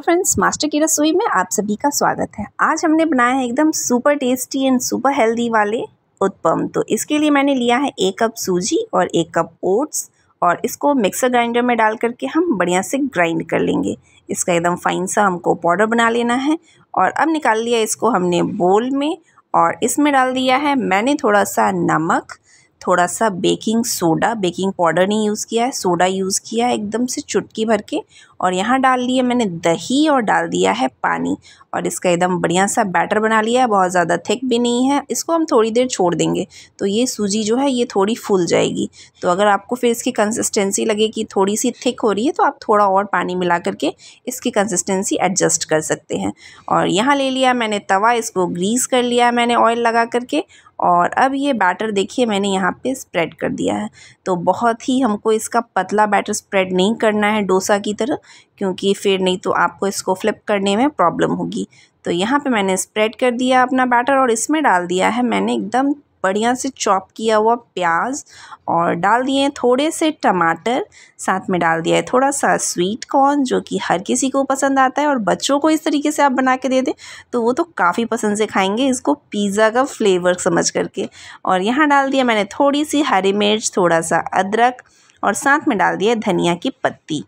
hello friends master की रसोई में आप सभी का स्वागत है आज हमने बनाया है एकदम super tasty and super healthy वाले उत्पम तो इसके लिए मैंने लिया है एक कप सूजी और एक कप ओट्स और इसको मिक्सर ग्राइंडर में डाल करके हम बढ़िया से ग्राइंड कर लेंगे इसका एकदम फाइन सा हमको पाउडर बना लेना है और अब निकाल लिया इसको हमने बोल में और इसमें डाल दिया है मैंने थोड़ा सा नमक थोड़ा सा बेकिंग सोडा बेकिंग पाउडर नहीं यूज़ किया है सोडा यूज़ किया है एकदम से चुटकी भर के और यहाँ डाल लिया मैंने दही और डाल दिया है पानी और इसका एकदम बढ़िया सा बैटर बना लिया है बहुत ज़्यादा थिक भी नहीं है इसको हम थोड़ी देर छोड़ देंगे तो ये सूजी जो है ये थोड़ी फूल जाएगी तो अगर आपको फिर इसकी कंसिस्टेंसी लगे कि थोड़ी सी थिक हो रही है तो आप थोड़ा और पानी मिला करके इसकी कंसिस्टेंसी एडजस्ट कर सकते हैं और यहाँ ले लिया मैंने तवा इसको ग्रीस कर लिया मैंने ऑयल लगा करके और अब ये बैटर देखिए मैंने यहाँ पे स्प्रेड कर दिया है तो बहुत ही हमको इसका पतला बैटर स्प्रेड नहीं करना है डोसा की तरह क्योंकि फिर नहीं तो आपको इसको फ्लिप करने में प्रॉब्लम होगी तो यहाँ पे मैंने स्प्रेड कर दिया अपना बैटर और इसमें डाल दिया है मैंने एकदम बढ़िया से चॉप किया हुआ प्याज और डाल दिए थोड़े से टमाटर साथ में डाल दिया है थोड़ा सा स्वीट कॉर्न जो कि हर किसी को पसंद आता है और बच्चों को इस तरीके से आप बना के दे दें तो वो तो काफ़ी पसंद से खाएंगे इसको पिज़्ज़ा का फ्लेवर समझ करके और यहाँ डाल दिया मैंने थोड़ी सी हरी मिर्च थोड़ा सा अदरक और साथ में डाल दिया धनिया की पत्ती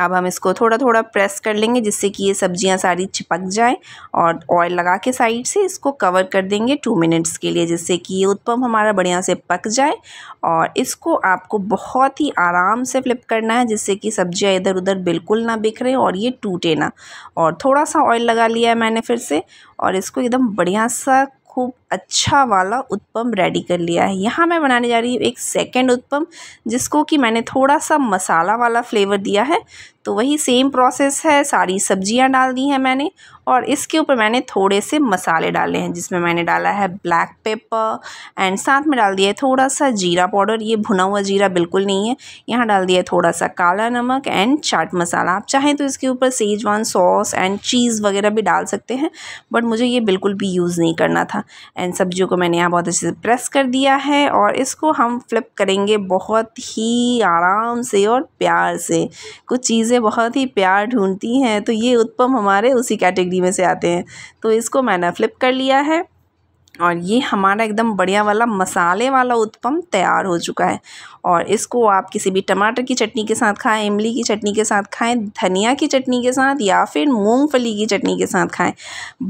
अब हम इसको थोड़ा थोड़ा प्रेस कर लेंगे जिससे कि ये सब्जियां सारी चिपक जाएं और ऑयल लगा के साइड से इसको कवर कर देंगे टू मिनट्स के लिए जिससे कि ये उत्पम हमारा बढ़िया से पक जाए और इसको आपको बहुत ही आराम से फ्लिप करना है जिससे कि सब्जियां इधर उधर बिल्कुल ना बिखरे और ये टूटे ना और थोड़ा सा ऑयल लगा लिया है मैंने फिर से और इसको एकदम बढ़िया सा खूब अच्छा वाला उत्पम रेडी कर लिया है यहाँ मैं बनाने जा रही हूँ एक सेकेंड उत्पम जिसको कि मैंने थोड़ा सा मसाला वाला फ्लेवर दिया है तो वही सेम प्रोसेस है सारी सब्जियाँ डाल दी हैं मैंने और इसके ऊपर मैंने थोड़े से मसाले डाले हैं जिसमें मैंने डाला है ब्लैक पेपर एंड साथ में डाल दिया है थोड़ा सा जीरा पाउडर ये भुना हुआ जीरा बिल्कुल नहीं है यहाँ डाल दिया है थोड़ा सा काला नमक एंड चाट मसाला आप चाहें तो इसके ऊपर सेजवान सॉस एंड चीज़ वगैरह भी डाल सकते हैं बट मुझे ये बिल्कुल भी यूज़ नहीं करना था एंड सब्जियों को मैंने यहाँ बहुत अच्छे से प्रेस कर दिया है और इसको हम फ्लिप करेंगे बहुत ही आराम से और प्यार से कुछ चीज़ें बहुत ही प्यार ढूंढती हैं तो ये उत्पम हमारे उसी कैटेगरी में से आते हैं तो इसको मैंने फ्लिप कर लिया है और ये हमारा एकदम बढ़िया वाला मसाले वाला उत्पम तैयार हो चुका है और इसको आप किसी भी टमाटर की चटनी के साथ खाएं इमली की चटनी के साथ खाएं धनिया की चटनी के साथ या फिर मूंगफली की चटनी के साथ खाएं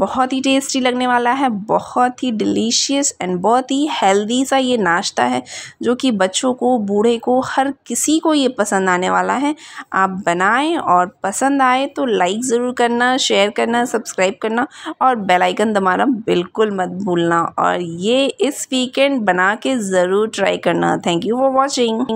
बहुत ही टेस्टी लगने वाला है बहुत ही डिलीशियस एंड बहुत ही हेल्दी सा ये नाश्ता है जो कि बच्चों को बूढ़े को हर किसी को ये पसंद आने वाला है आप बनाएँ और पसंद आए तो लाइक ज़रूर करना शेयर करना सब्सक्राइब करना और बेलाइकन दबाना बिल्कुल मत भूलना और ये इस वीकेंड बना के ज़रूर ट्राई करना थैंक यू फॉर वॉचिंग